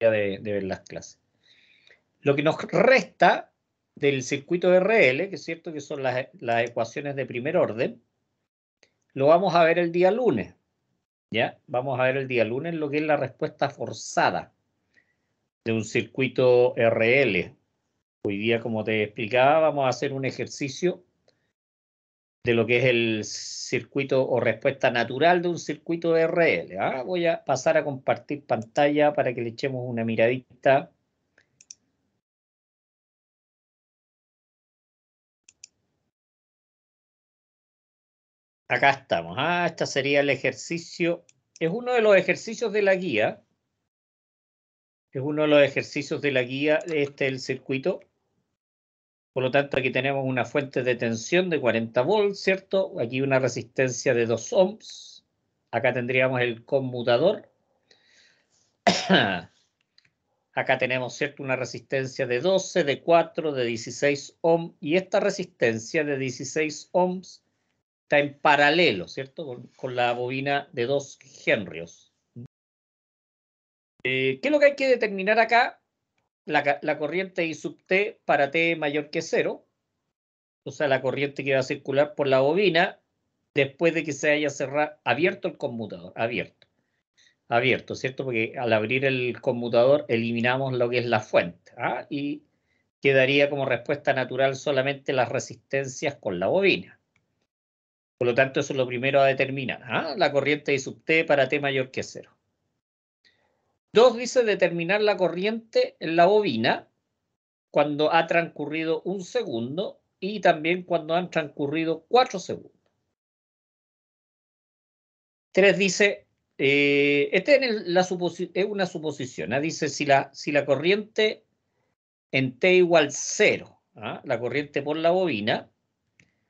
de, ver las clases. Lo que nos resta del circuito RL, que es cierto que son las, las ecuaciones de primer orden, lo vamos a ver el día lunes. ¿ya? Vamos a ver el día lunes lo que es la respuesta forzada de un circuito RL. Hoy día, como te explicaba, vamos a hacer un ejercicio de lo que es el circuito o respuesta natural de un circuito de RL. voy a pasar a compartir pantalla para que le echemos una miradita. Acá estamos. Ah, este sería el ejercicio. Es uno de los ejercicios de la guía. Es uno de los ejercicios de la guía. Este el circuito. Por lo tanto, aquí tenemos una fuente de tensión de 40 volts, ¿cierto? Aquí una resistencia de 2 ohms. Acá tendríamos el conmutador. Acá tenemos, ¿cierto? Una resistencia de 12, de 4, de 16 ohms. Y esta resistencia de 16 ohms está en paralelo, ¿cierto? Con, la bobina de 2 henrios. Eh, ¿Qué es lo que hay que determinar acá? la, corriente I sub T para T mayor que cero, o sea, la corriente que va a circular por la bobina después de que se haya cerrado, abierto el conmutador, abierto, abierto, ¿cierto? Porque al abrir el conmutador eliminamos lo que es la fuente ¿ah? y quedaría como respuesta natural solamente las resistencias con la bobina. Por lo tanto, eso es lo primero a determinar, ¿ah? la corriente I sub T para T mayor que cero. Dos dice determinar la corriente en la bobina cuando ha transcurrido un segundo y también cuando han transcurrido cuatro segundos. Tres dice, eh, esta es, una suposición, ¿ah? dice si la, si la corriente en T igual cero, ¿ah? la corriente por la bobina,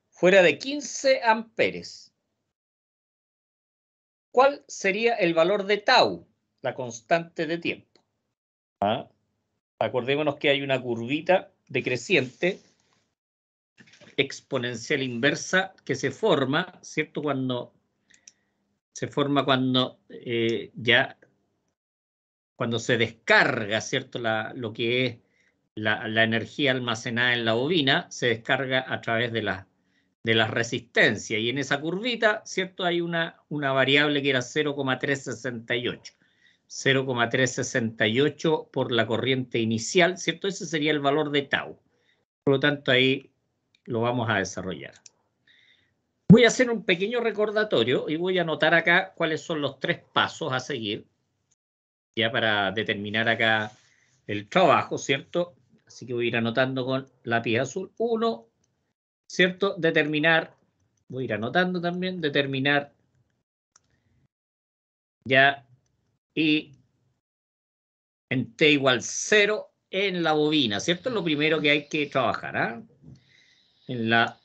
fuera de 15 amperes, ¿cuál sería el valor de tau? la constante de tiempo. ¿Ah? Acordémonos que hay una curvita decreciente exponencial inversa que se forma, ¿cierto? Cuando se forma cuando eh, ya cuando se descarga, ¿cierto? lo que es la, energía almacenada en la bobina, se descarga a través de las de la resistencia Y en esa curvita, ¿cierto? Hay una, una variable que era 0,368. 0,368 por la corriente inicial, ¿cierto? Ese sería el valor de tau. Por lo tanto, ahí lo vamos a desarrollar. Voy a hacer un pequeño recordatorio y voy a anotar acá cuáles son los tres pasos a seguir, ya para determinar acá el trabajo, ¿cierto? Así que voy a ir anotando con lápiz azul. Uno, ¿cierto? Determinar, voy a ir anotando también, determinar ya y en T igual 0 en la bobina, ¿cierto? Es lo primero que hay que trabajar, ¿ah? En la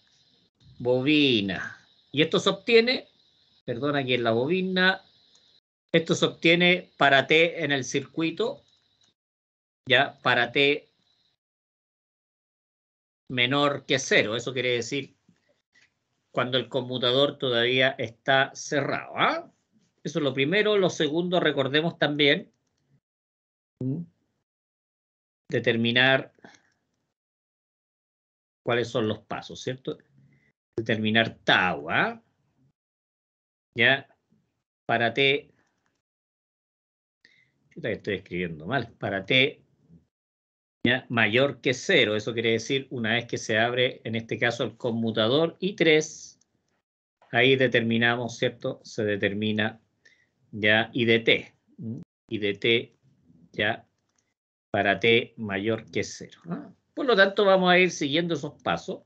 bobina. Y esto se obtiene, perdón, aquí en la bobina, esto se obtiene para T en el circuito, ya para T menor que cero. Eso quiere decir cuando el conmutador todavía está cerrado. ¿ah? Eso es lo primero. Lo segundo, recordemos también determinar cuáles son los pasos, ¿cierto? Determinar tau, ¿ah? ¿Ya? Para T. Chuta estoy escribiendo mal. Para T ¿ya? mayor que cero. Eso quiere decir una vez que se abre, en este caso, el conmutador i 3. Ahí determinamos, ¿cierto? Se determina ya y de t, y de t ya para t mayor que cero. Por lo tanto, vamos a ir siguiendo esos pasos.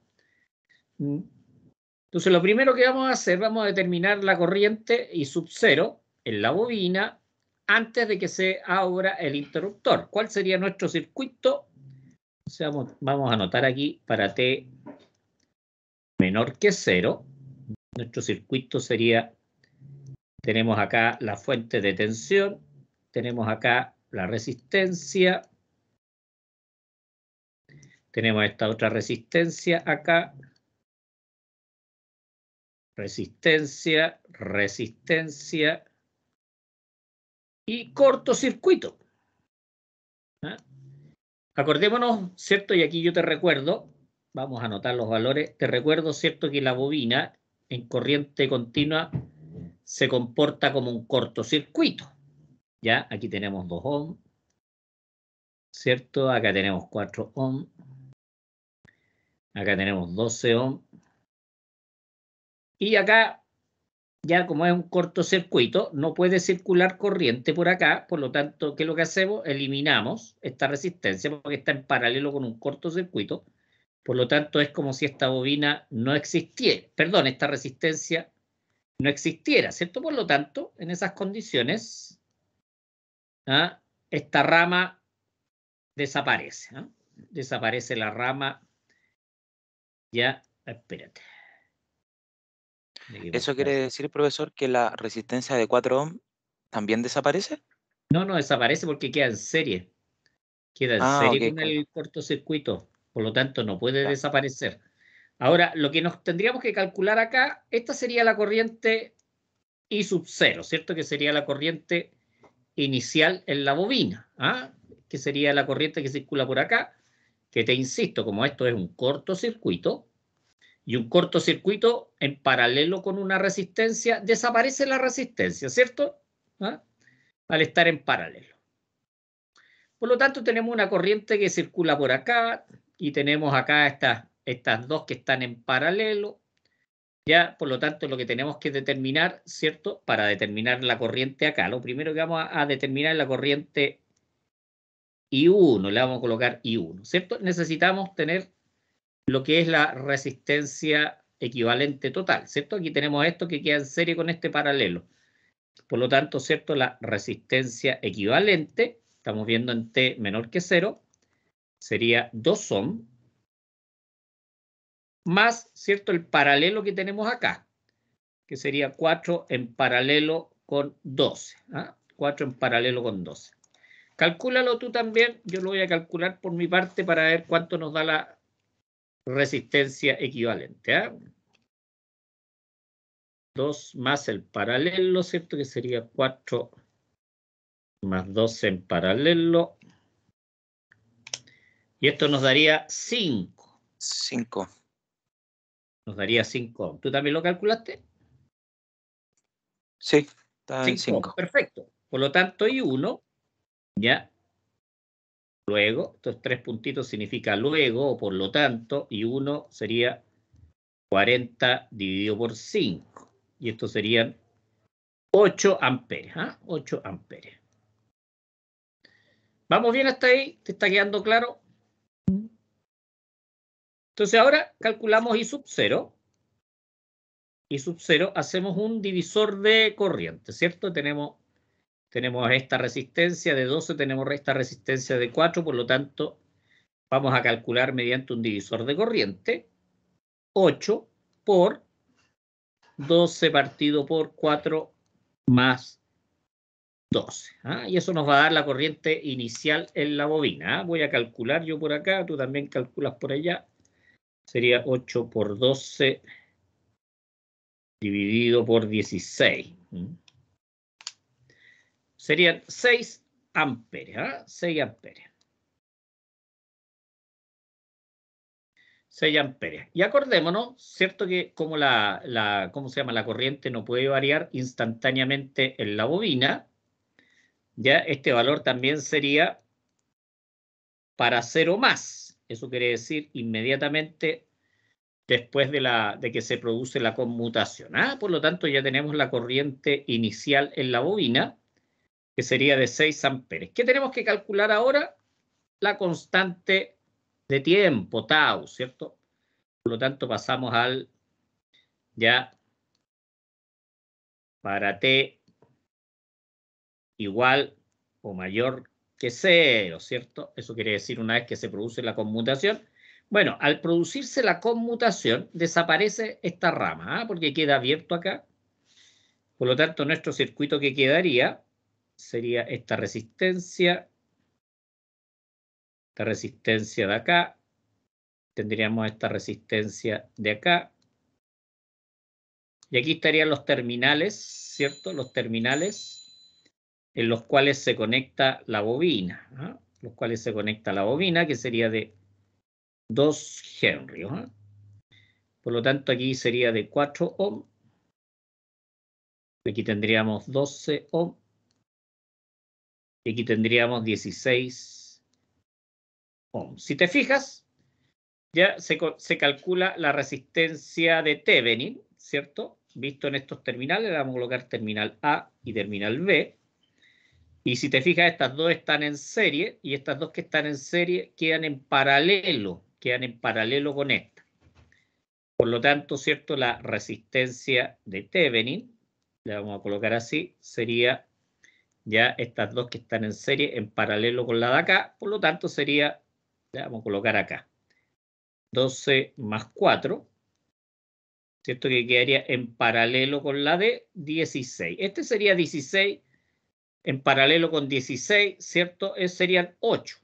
Entonces, lo primero que vamos a hacer, vamos a determinar la corriente y sub cero en la bobina antes de que se abra el interruptor. ¿Cuál sería nuestro circuito? vamos, a anotar aquí para t menor que cero. Nuestro circuito sería tenemos acá la fuente de tensión, tenemos acá la resistencia, tenemos esta otra resistencia acá, resistencia, resistencia y cortocircuito. ¿Ah? Acordémonos, ¿cierto? Y aquí yo te recuerdo, vamos a anotar los valores, te recuerdo, ¿cierto? Que la bobina en corriente continua se comporta como un cortocircuito. Ya, aquí tenemos 2 ohm, ¿cierto? Acá tenemos 4 ohm, acá tenemos 12 ohm, y acá, ya como es un cortocircuito, no puede circular corriente por acá, por lo tanto, ¿qué es lo que hacemos? Eliminamos esta resistencia porque está en paralelo con un cortocircuito, por lo tanto, es como si esta bobina no existiera, perdón, esta resistencia no existiera, ¿cierto? Por lo tanto, en esas condiciones, ¿ah? esta rama desaparece. ¿ah? Desaparece la rama. Ya, espérate. ¿Eso quiere decir, profesor, que la resistencia de 4 ohm también desaparece? No, no desaparece porque queda en serie. Queda en ah, serie con el cortocircuito. Por lo tanto, no puede desaparecer. Ahora, lo que nos tendríamos que calcular acá, esta sería la corriente I sub 0, ¿cierto? Que sería la corriente inicial en la bobina, ¿ah? que sería la corriente que circula por acá, que te insisto, como esto es un cortocircuito, y un cortocircuito en paralelo con una resistencia, desaparece la resistencia, ¿cierto? ¿Ah? Al estar en paralelo. Por lo tanto, tenemos una corriente que circula por acá y tenemos acá esta estas dos que están en paralelo. Ya, por lo tanto, lo que tenemos que determinar, ¿cierto? Para determinar la corriente acá, lo primero que vamos a, determinar es la corriente I1, le vamos a colocar I1, ¿cierto? Necesitamos tener lo que es la resistencia equivalente total, ¿cierto? Aquí tenemos esto que queda en serie con este paralelo. Por lo tanto, ¿cierto? La resistencia equivalente, estamos viendo en T menor que 0, sería 2 ohm más, ¿cierto? El paralelo que tenemos acá, que sería 4 en paralelo con 12. 4 ¿ah? en paralelo con 12. Calcúlalo tú también, yo lo voy a calcular por mi parte para ver cuánto nos da la resistencia equivalente. 2 ¿ah? más el paralelo, ¿cierto? Que sería 4 más 12 en paralelo. Y esto nos daría 5. 5 nos daría 5 ¿Tú también lo calculaste? Sí, está en 5. Perfecto. Por lo tanto, y 1, ¿ya? Luego, estos tres puntitos significa luego, por lo tanto, y 1 sería 40 dividido por 5. Y esto serían 8 amperes, ¿ah? 8 amperes. ¿Vamos bien hasta ahí? ¿Te está quedando claro? Entonces ahora calculamos I sub 0. I sub 0 hacemos un divisor de corriente, ¿cierto? Tenemos, tenemos esta resistencia de 12, tenemos esta resistencia de 4, por lo tanto vamos a calcular mediante un divisor de corriente 8 por 12 partido por 4 más 12. ¿ah? Y eso nos va a dar la corriente inicial en la bobina. ¿ah? Voy a calcular yo por acá, tú también calculas por allá sería 8 por 12 dividido por 16. Serían 6 amperes, 6 ¿ah? amperes. 6 amperes. Y acordémonos, ¿cierto? Que como la, la, se llama? La corriente no puede variar instantáneamente en la bobina, ya este valor también sería para 0 más. Eso quiere decir inmediatamente después de, la, de que se produce la conmutación. ¿ah? por lo tanto, ya tenemos la corriente inicial en la bobina, que sería de 6 amperes. ¿Qué tenemos que calcular ahora? La constante de tiempo, tau, ¿cierto? Por lo tanto, pasamos al ya para t igual o mayor cero, ¿cierto? Eso quiere decir una vez que se produce la conmutación. Bueno, al producirse la conmutación, desaparece esta rama, ¿ah? porque queda abierto acá. Por lo tanto, nuestro circuito que quedaría sería esta resistencia, esta resistencia de acá, tendríamos esta resistencia de acá, y aquí estarían los terminales, ¿cierto? Los terminales en los cuales se conecta la bobina, ¿ah? los cuales se conecta la bobina, que sería de 2 Henry. ¿ah? Por lo tanto, aquí sería de 4 ohm. Aquí tendríamos 12 ohm. Y aquí tendríamos 16 ohm. Si te fijas, ya se, se calcula la resistencia de Thevenin, ¿cierto? Visto en estos terminales, vamos a colocar terminal A y terminal B y si te fijas, estas dos están en serie y estas dos que están en serie quedan en paralelo, quedan en paralelo con esta. Por lo tanto, ¿cierto? La resistencia de Thevenin, la vamos a colocar así, sería ya estas dos que están en serie en paralelo con la de acá, por lo tanto sería, le vamos a colocar acá, 12 más 4, ¿cierto? Que quedaría en paralelo con la de 16. Este sería 16 en paralelo con 16, ¿cierto? Es, serían 8.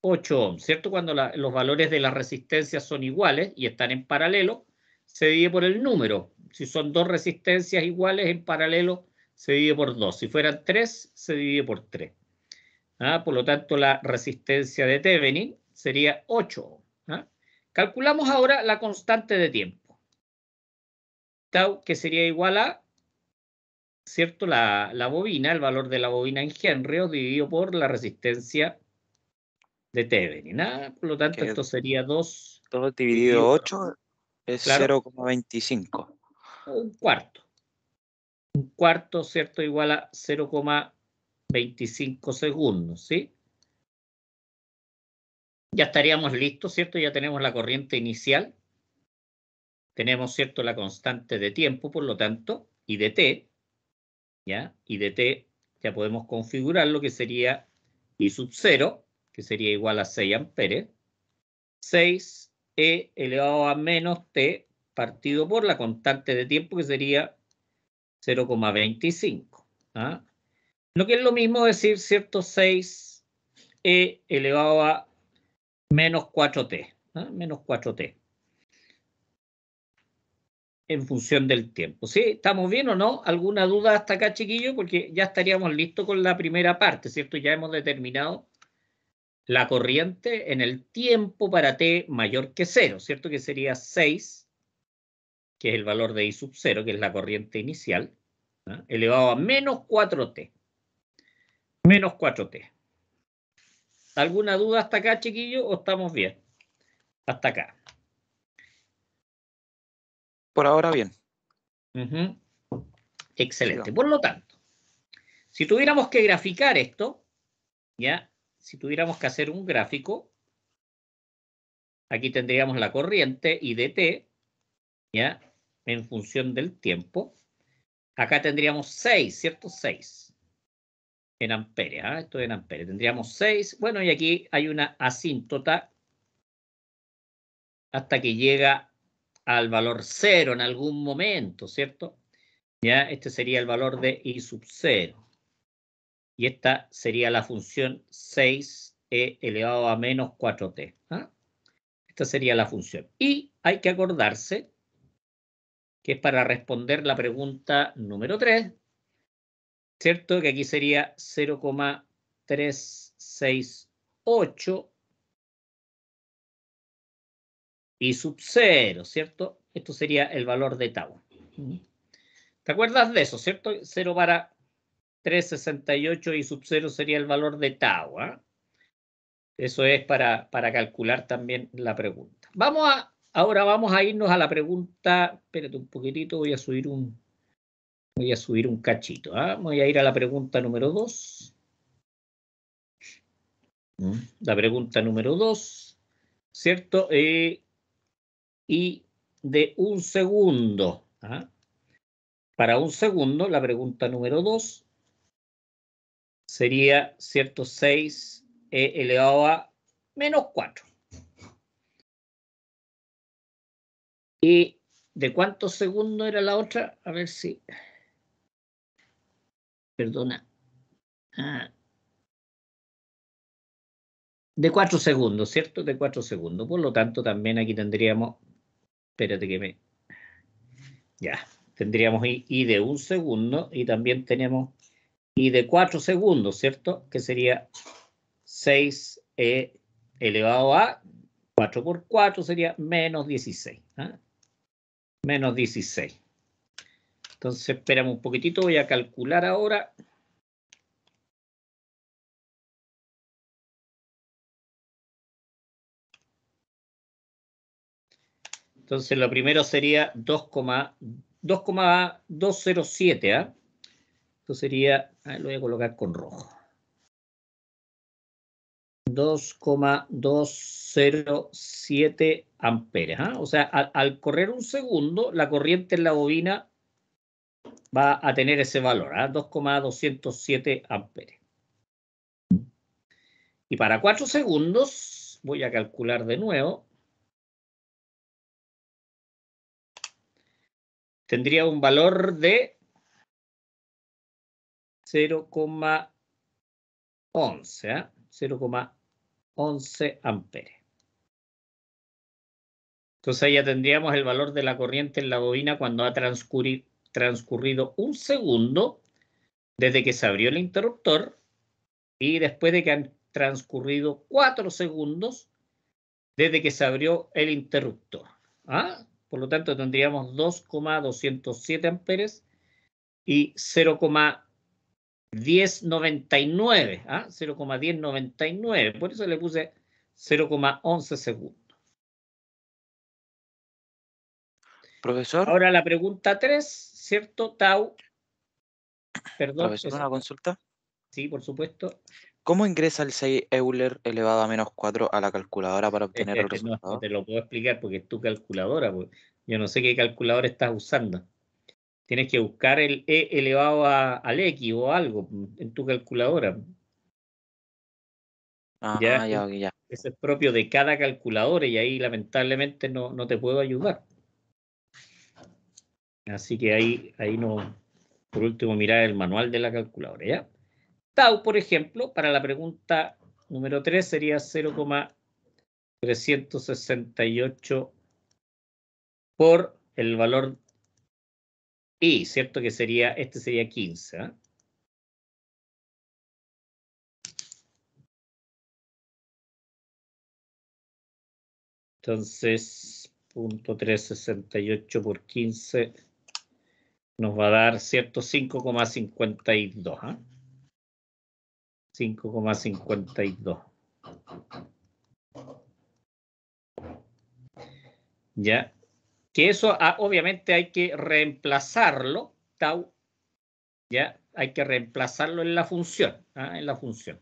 8 ohms, ¿cierto? Cuando los valores de las resistencias son iguales y están en paralelo, se divide por el número. Si son dos resistencias iguales en paralelo, se divide por 2. Si fueran 3, se divide por 3. ¿Ah? Por lo tanto, la resistencia de Thevenin sería 8 ohms. ¿ah? Calculamos ahora la constante de tiempo. Tau, que sería igual a ¿cierto? La, la, bobina, el valor de la bobina en Henry dividido por la resistencia de Thevenin. Por lo tanto, esto sería 2. 2 dividido 8 es 0,25. Un cuarto. Un cuarto, ¿cierto? Igual a 0,25 segundos, ¿sí? Ya estaríamos listos, ¿cierto? Ya tenemos la corriente inicial. Tenemos, ¿cierto? La constante de tiempo, por lo tanto, y de T y de t ya podemos configurar lo que sería I sub 0, que sería igual a 6 amperes, 6 E elevado a menos T partido por la constante de tiempo que sería 0,25. ¿ah? Lo que es lo mismo decir, ¿cierto? 6 E elevado a menos 4T, ¿ah? menos 4T en función del tiempo. ¿Sí? ¿Estamos bien o no? ¿Alguna duda hasta acá, chiquillo? Porque ya estaríamos listos con la primera parte, ¿cierto? Ya hemos determinado la corriente en el tiempo para t mayor que cero, ¿cierto? Que sería 6, que es el valor de i sub 0, que es la corriente inicial, ¿ah? elevado a menos 4t. Menos 4t. ¿Alguna duda hasta acá, chiquillo? ¿O estamos bien? Hasta acá por ahora bien. Excelente. Por lo tanto, si tuviéramos que graficar esto, ya, si tuviéramos que hacer un gráfico, aquí tendríamos la corriente IDT ya, en función del tiempo. Acá tendríamos 6, ¿cierto? 6 en amperes, ¿ah? Esto esto en amperes. Tendríamos 6, bueno, y aquí hay una asíntota hasta que llega al valor 0 en algún momento, ¿cierto? Ya, este sería el valor de i sub 0. Y esta sería la función 6e elevado a menos 4t. ¿ah? Esta sería la función. Y hay que acordarse que es para responder la pregunta número 3, ¿cierto? Que aquí sería 0,368 y sub 0, ¿cierto? Esto sería el valor de tau. ¿Te acuerdas de eso, cierto? 0 para 368 y sub 0 sería el valor de tau. ¿ah? Eso es para, para, calcular también la pregunta. Vamos a, ahora vamos a irnos a la pregunta, espérate un poquitito, voy a subir un, voy a subir un cachito. ¿ah? Voy a ir a la pregunta número 2. Mm. La pregunta número 2, ¿cierto? Eh, y de un segundo. ¿ah? Para un segundo, la pregunta número 2 sería, ¿cierto? 6 e elevado a menos 4. ¿Y de cuántos segundos era la otra? A ver si... Perdona. Ah. De 4 segundos, ¿cierto? De 4 segundos. Por lo tanto, también aquí tendríamos Espérate que me... Ya, tendríamos I, de un segundo y también tenemos I de cuatro segundos, ¿cierto? Que sería 6E elevado a 4 por 4 sería menos 16. ¿ah? Menos 16. Entonces, esperamos un poquitito, voy a calcular ahora. Entonces, lo primero sería 2,207. ¿ah? Esto sería, lo voy a colocar con rojo. 2,207 amperes. ¿ah? O sea, al, correr un segundo, la corriente en la bobina va a tener ese valor, 2,207 ¿ah? amperes. Y para 4 segundos, voy a calcular de nuevo, tendría un valor de 0,11, 0,11 amperes. Entonces ya tendríamos el valor de la corriente en la bobina cuando ha transcurrido un segundo desde que se abrió el interruptor y después de que han transcurrido cuatro segundos desde que se abrió el interruptor. ¿Ah? Por lo tanto, tendríamos 2,207 amperes y 0,1099. 0,1099. ¿ah? Por eso le puse 0,11 segundos. Profesor. Ahora la pregunta 3, ¿cierto? Tau. Perdón. Profesor, una consulta. Sí, por supuesto. ¿Cómo ingresa el 6 Euler elevado a menos 4 a la calculadora para obtener el resultado? te lo puedo explicar porque es tu calculadora. Pues. Yo no sé qué calculadora estás usando. Tienes que buscar el E elevado al X o algo pues, en tu calculadora. Ah, ya, ya, Eso es propio de cada calculadora y ahí lamentablemente no, no te puedo ayudar. Así que ahí, ahí no. Por último, mirar el manual de la calculadora, ¿ya? Tau, por ejemplo, para la pregunta número 3 sería 0,368 por el valor I, ¿cierto? Que sería, este sería 15. ¿eh? ¿ah? Entonces, 0.368 por 15 nos va a dar, ¿cierto? 5,52. ¿eh? 5,52. ¿Ya? Que eso ah, obviamente hay que reemplazarlo, tau, ¿ya? Hay que reemplazarlo en la función, ¿ah? en la función.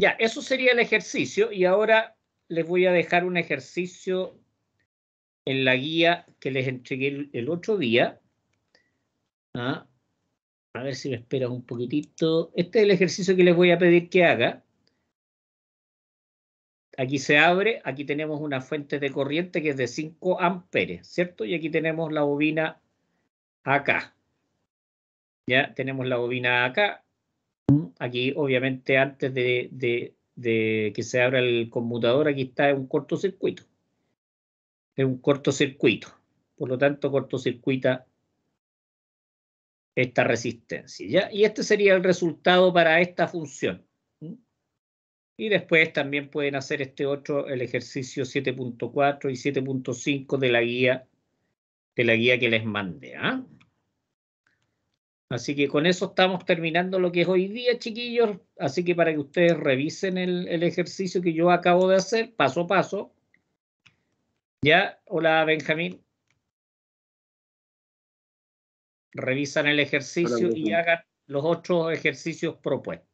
Ya, eso sería el ejercicio y ahora les voy a dejar un ejercicio en la guía que les entregué el otro día, ¿Ah? A ver si me esperas un poquitito. Este es el ejercicio que les voy a pedir que haga. Aquí se abre, aquí tenemos una fuente de corriente que es de 5 amperes, ¿cierto? Y aquí tenemos la bobina acá. Ya tenemos la bobina acá. Aquí, obviamente, antes de, que se abra el conmutador, aquí está un cortocircuito. Es un cortocircuito. Por lo tanto, cortocircuita esta resistencia. ¿ya? Y este sería el resultado para esta función. Y después también pueden hacer este otro, el ejercicio 7.4 y 7.5 de la guía de la guía que les mande. ¿ah? Así que con eso estamos terminando lo que es hoy día, chiquillos. Así que para que ustedes revisen el, el ejercicio que yo acabo de hacer, paso a paso. Ya, hola Benjamín revisan el ejercicio y hagan los otros ejercicios propuestos.